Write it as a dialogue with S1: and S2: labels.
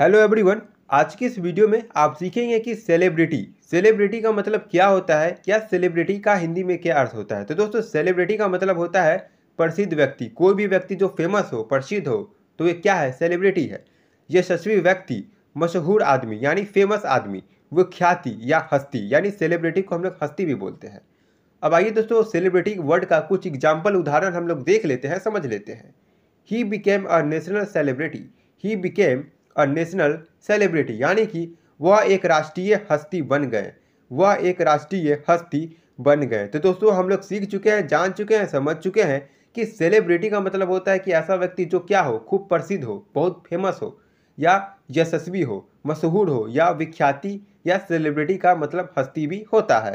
S1: hello everyone आज की इस वीडियो में आप सीखेंगे कि सेलिब्रिटी सेलिब्रिटी का मतलब क्या होता है क्या सेलिब्रिटी का हिंदी में क्या अर्थ होता है तो दोस्तों सेलिब्रिटी का मतलब होता है प्रसिद्ध व्यक्ति कोई भी व्यक्ति जो फेमस हो प्रसिद्ध हो तो ये क्या है सेलिब्रिटी है यशस्वी व्यक्ति मशहूर आदमी यानी फेमस आदमी वो ख्याति या हस्ती यानी सेलिब्रिटी को हम लोग हस्ती भी बोलते हैं अब आइए दोस्तों सेलिब्रिटी वर्ड का कुछ एग्जाम्पल उदाहरण हम लोग देख लेते हैं समझ लेते हैं he became a national celebrity he became a national celebrity यानी कि वह एक राष्ट्रीय हस्ती बन गए वह एक राष्ट्रीय हस्ती बन गए तो दोस्तों हम लोग सीख चुके हैं जान चुके हैं समझ चुके हैं कि सेलिब्रिटी का मतलब होता है कि ऐसा व्यक्ति जो क्या हो खूब प्रसिद्ध हो बहुत फेमस हो या यशस्वी हो मशहूर हो या विख्याति या सेलिब्रिटी का मतलब हस्ती भी होता है